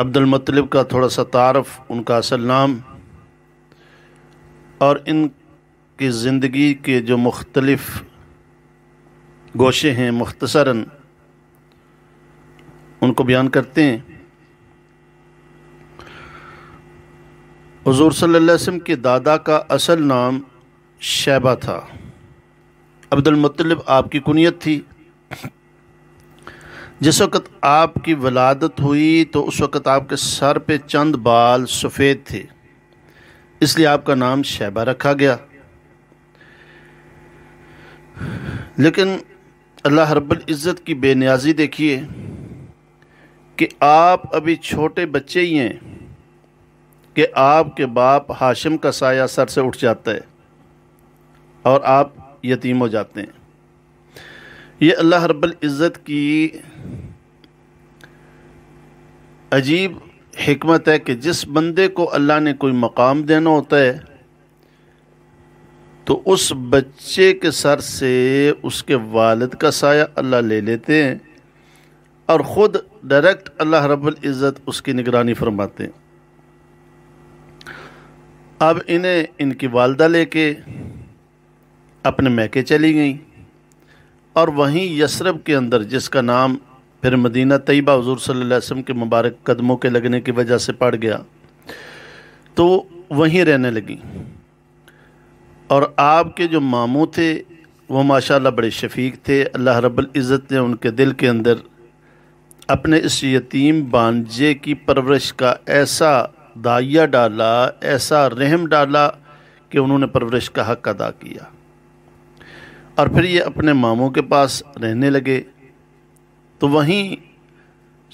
अब्दुलमतलब का थोड़ा सा तारफ़ उनका असल नाम और इनकी ज़िंदगी के जो मुख्तलफ़ गोशे हैं मुख्तसरन उनको बयान करते हैं हजूर सल्लल्लाहु अलैहि वसल्लम के दादा का असल नाम शैबा था अब्दुलमतलब आपकी कुनीत थी जिस वक्त आपकी वलादत हुई तो उस वक़्त आपके सर पे चंद बाल सफ़ेद थे इसलिए आपका नाम शैबा रखा गया लेकिन अल्लाह हरबल इज़्ज़त की बेनियाजी देखिए कि आप अभी छोटे बच्चे ही हैं कि आपके बाप हाशिम का साया सर से उठ जाता है और आप यतीम हो जाते हैं ये अल्लाह हरबल इज़्ज़त की अजीब हमत है कि जिस बंदे को अल्लाह ने कोई मकाम देना होता है तो उस बच्चे के सर से उसके वालद का साया अल्लाह ले लेते हैं और ख़ुद डायरेक्ट अल्लाह रब्बुल इज़्ज़त उसकी निगरानी फरमाते हैं अब इन्हें इनकी वालदा लेके अपने मैके चली गई और वहीं यसरब के अंदर जिसका नाम फिर मदीना तयबा हजूर सल्लम के मुबारक कदमों के लगने की वजह से पड़ गया तो वहीं रहने लगी और आपके जो मामू थे वो माशाल्लाह बड़े शफीक थे अल्लाह रब्बुल इज़्ज़त ने उनके दिल के अंदर अपने इस यतीम बानजे की परवरिश का ऐसा दाइया डाला ऐसा रहम डाला कि उन्होंने परवरिश का हक अदा किया और फिर ये अपने मामों के पास रहने लगे तो वहीं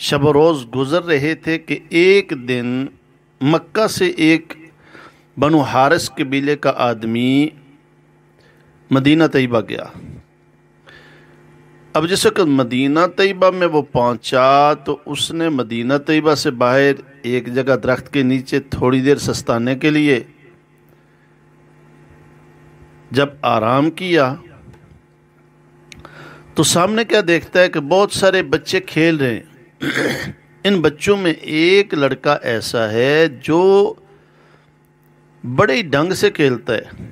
शब रोज़ गुज़र रहे थे कि एक दिन मक्का से एक बनु हारस कबीले का आदमी मदीना तयबा गया अब जिस वक्त मदीना तयबा में वो पहुंचा तो उसने मदीना तयबा से बाहर एक जगह दरख्त के नीचे थोड़ी देर सस्ताने के लिए जब आराम किया तो सामने क्या देखता है कि बहुत सारे बच्चे खेल रहे हैं इन बच्चों में एक लड़का ऐसा है जो बड़े ढंग से खेलता है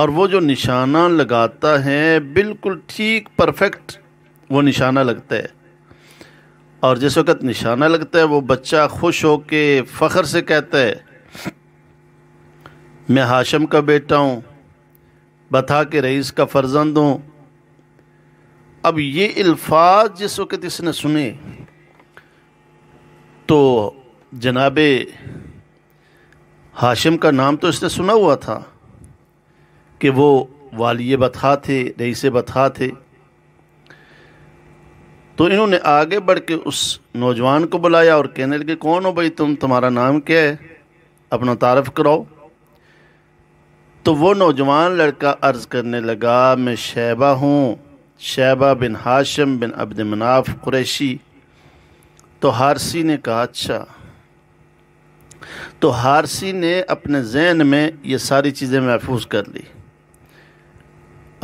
और वो जो निशाना लगाता है बिल्कुल ठीक परफेक्ट वो निशाना लगता है और जिस वक्त निशाना लगता है वो बच्चा खुश हो के फ़ख्र से कहता है मैं हाशम का बेटा हूँ बता के रईस का फर्जंद हूँ अब ये अल्फाज जिस वक़्त इसने सुने तो जनाब हाशिम का नाम तो इसने सुना हुआ था कि वो वाली बथा थे रईस बथा थे तो इन्होंने आगे बढ़ के उस नौजवान को बुलाया और कहने लगे कौन हो भाई तुम तुम्हारा नाम क्या है अपना तारफ़ कराओ तो वो नौजवान लड़का अर्ज़ करने लगा मैं शैबा हूँ शैबा बिन हाशम बिन अब्द मनाफ कुरैशी तो हारसी ने कहा अच्छा तो हारसी ने अपने जहन में ये सारी चीज़ें महफूज कर ली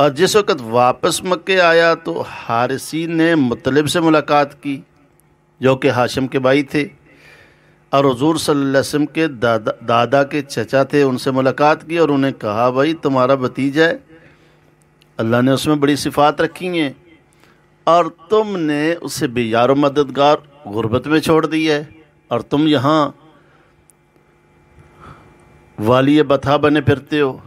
और जिस वक़्त वापस मक्के आया तो हारसी ने मतलब से मुलाकात की जो कि हाशम के भाई थे और हजूर सल्लम के दादा दादा के चचा थे उनसे मुलाकात की और उन्हें कहा भाई तुम्हारा भतीजा है अल्लाह ने उसमें बड़ी सिफात रखी हैं और तुमने उसे बेयार मददगार गुर्बत में छोड़ दी है और तुम यहाँ वाली बथा बने फिरते हो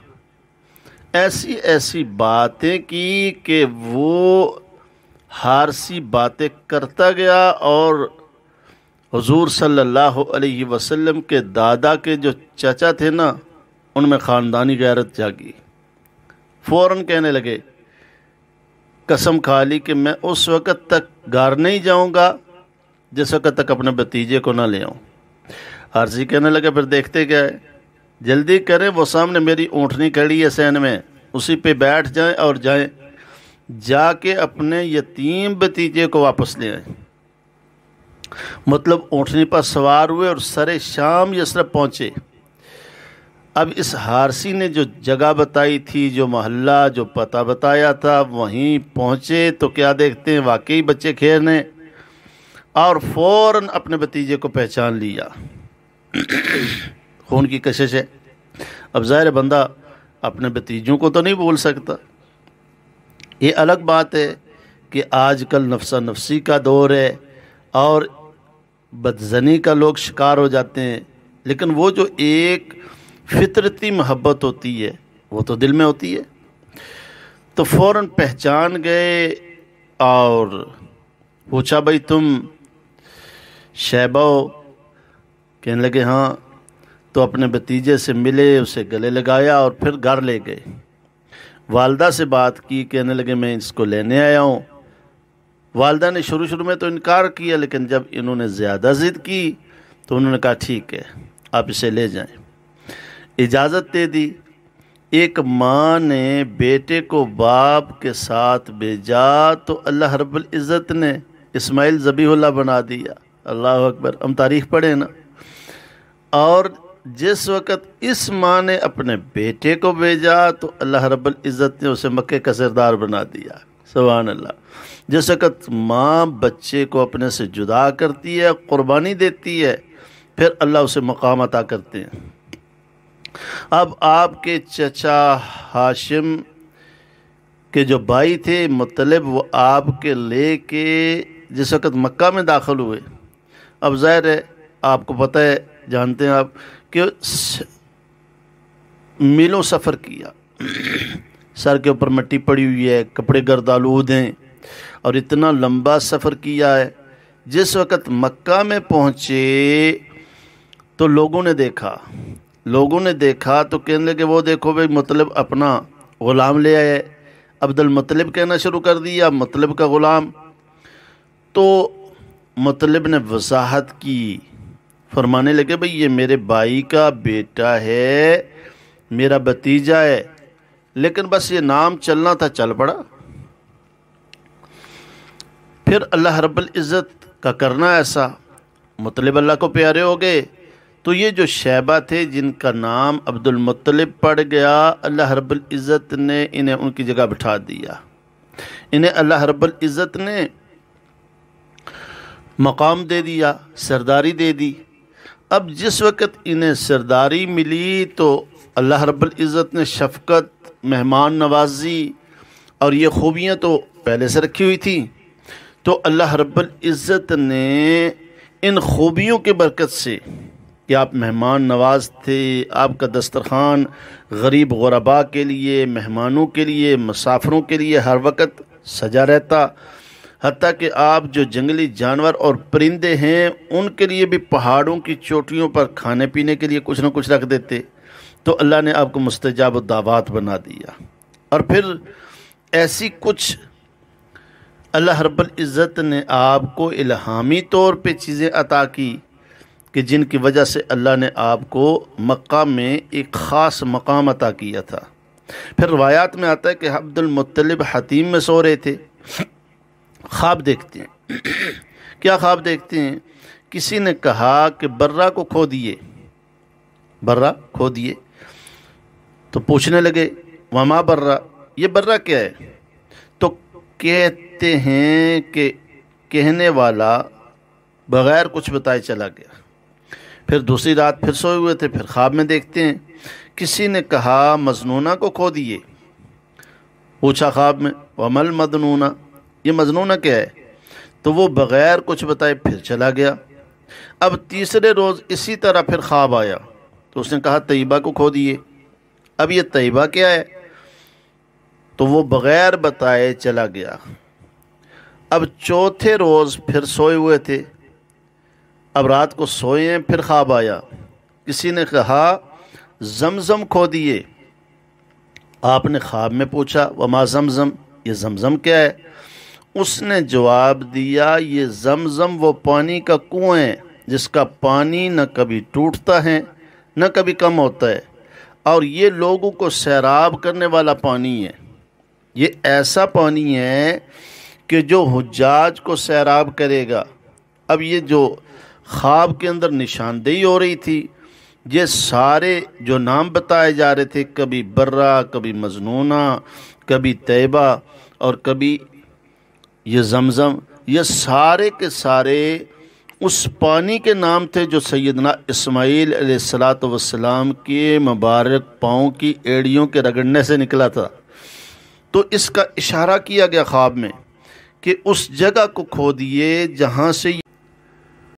ऐसी ऐसी बातें की कि वो हारसी बातें करता गया और हजूर सल्लल्लाहु अलैहि वसल्लम के दादा के जो चचा थे ना उनमें ख़ानदानी गैरत जागी फ़ौर कहने लगे कसम खा ली कि मैं उस वक़्त तक घर नहीं जाऊंगा जिस वक़्त तक अपने भतीजे को ना ले आऊँ आरजी कहने लगे फिर देखते क्या है जल्दी करें वो सामने मेरी ऊँटनी खड़ी है सहन में उसी पे बैठ जाएं और जाएं जाके अपने यतीम भतीजे को वापस ले आए मतलब ऊँटनी पर सवार हुए और सरे शाम यसरफ पहुँचे अब इस हारसी ने जो जगह बताई थी जो मोहल्ला जो पता बताया था वहीं पहुँचे तो क्या देखते हैं वाकई बच्चे खेलने और फ़ौर अपने भतीजे को पहचान लिया खून की कशिश है अब ज़ाहिर बंदा अपने भतीजों को तो नहीं बोल सकता ये अलग बात है कि आजकल नफसा नफसी का दौर है और बदजनी का लोग शिकार हो जाते हैं लेकिन वो जो एक फितरती मोहब्बत होती है वो तो दिल में होती है तो फ़ौर पहचान गए और पूछा भाई तुम शैबा हो कहने लगे हाँ तो अपने भतीजे से मिले उसे गले लगाया और फिर घर ले गए वालदा से बात की कहने लगे मैं इसको लेने आया हूँ वालदा ने शुरू शुरू में तो इनकार किया लेकिन जब इन्होंने ज़्यादा ज़िद की तो उन्होंने कहा ठीक है आप इसे ले जाएं इजाज़त दे दी एक माँ ने बेटे को बाप के साथ भेजा तो अल्लाह रब्बुल इज़्ज़त ने इस्माइल ज़बीहुल्ला बना दिया अल्लाह अकबर हम तारीख़ पढ़े ना और जिस वक़्त इस माँ ने अपने बेटे को भेजा तो अल्लाह रब्बुल इज़्ज़त ने उसे मक्के का सरदार बना दिया सवान अल्लाह जिस वक़्त माँ बच्चे को अपने से जुदा करती है क़ुरबानी देती है फिर अल्लाह उसे मकाम अता करते हैं अब आपके चचा हाशिम के जो भाई थे मतलब वो आपके ले के जिस वक्त मक्का में दाखिल हुए अब ज़ाहिर है आपको पता है जानते हैं आप कि मीलों सफ़र किया सर के ऊपर मट्टी पड़ी हुई है कपड़े आलूद हैं और इतना लंबा सफ़र किया है जिस वक़्त मक्का में पहुँचे तो लोगों ने देखा लोगों ने देखा तो कहने लगे वो देखो भाई मतलब अपना ग़ुलाम ले आए अब्दुल मतलब कहना शुरू कर दिया मतलब का ग़ुलाम तो मतलब ने वसाहत की फरमाने लगे भाई ये मेरे भाई का बेटा है मेरा भतीजा है लेकिन बस ये नाम चलना था चल पड़ा फिर अल्लाह रब्बुल इज़्ज़त का करना ऐसा मतलब अल्लाह को प्यारे हो गए तो ये जो शैबा थे जिनका नाम अब्दुल मुत्तलिब पड़ गया अल्लाह रब्बुल इज़्ज़त ने इन्हें उनकी जगह बिठा दिया इन्हें अल्लाह रब्बुल इज़्ज़त ने मकाम दे दिया सरदारी दे दी अब जिस वक़्त इन्हें सरदारी मिली तो अल्लाह रब्बुल इज़्ज़त ने शफकत मेहमान नवाजी और ये खूबियाँ तो पहले से रखी हुई थी तो अल्लाह रब्बुल इज़्ज़त ने इन खूबियों की बरकत से कि आप मेहमान नवाज थे आपका दस्तरखान गरीब गुरबा के लिए मेहमानों के लिए मुसाफरों के लिए हर वक्त सजा रहता हती कि आप जो जंगली जानवर और परिंदे हैं उनके लिए भी पहाड़ों की चोटियों पर खाने पीने के लिए कुछ ना कुछ रख देते तो अल्लाह ने आपको मुस्तजाब दावात बना दिया और फिर ऐसी कुछ अल्लाह रब्बुल इज़्ज़त ने आपको इल्हामी तौर पे चीज़ें अता की कि जिनकी वजह से अल्लाह ने आपको मक्का में एक ख़ास मकाम अता किया था फिर रवायात में आता है कि अब्दुलमतलब हतीम में सो रहे थे ख्वाब देखते हैं क्या ख्वाब देखते हैं किसी ने कहा कि बर्रा को खो दिए बर्रा खो दिए तो पूछने लगे वमा बर्रा ये बर्रा क्या है तो कहते हैं कि कहने वाला बग़ैर कुछ बताए चला गया फिर दूसरी रात फिर सोए हुए थे फिर ख्वाब में देखते हैं किसी ने कहा मजनूना को खो दिए पूछा ख्वाब में वमल मदनूना ये मजनूना क्या है तो वो बग़ैर कुछ बताए फिर चला गया अब तीसरे रोज़ इसी तरह फिर ख्वाब आया तो उसने कहा तयबा को खो दिए अब ये तयबा क्या है तो वो बग़ैर बताए चला गया अब चौथे रोज़ फिर सोए हुए थे अब रात को सोए फिर ख्वाब आया किसी ने कहा जमज़म खो दिए आपने ख्वाब में पूछा वमा जमज़म ये जमज़म क्या है उसने जवाब दिया ये जमज़म वो पानी का कुएँ है जिसका पानी न कभी टूटता है न कभी कम होता है और ये लोगों को सैराब करने वाला पानी है ये ऐसा पानी है कि जो हजाज को सैराब करेगा अब ये जो ख्वाब के अंदर निशानदेही हो रही थी ये सारे जो नाम बताए जा रहे थे कभी बर्रा कभी मजनूना कभी तैबा और कभी ये जमज़म ये सारे के सारे उस पानी के नाम थे जो सैदना इसमाइल सलात वसलाम के मुबारक पाँव की एड़ियों के रगड़ने से निकला था तो इसका इशारा किया गया ख्वाब में कि उस जगह को खो दिए जहाँ से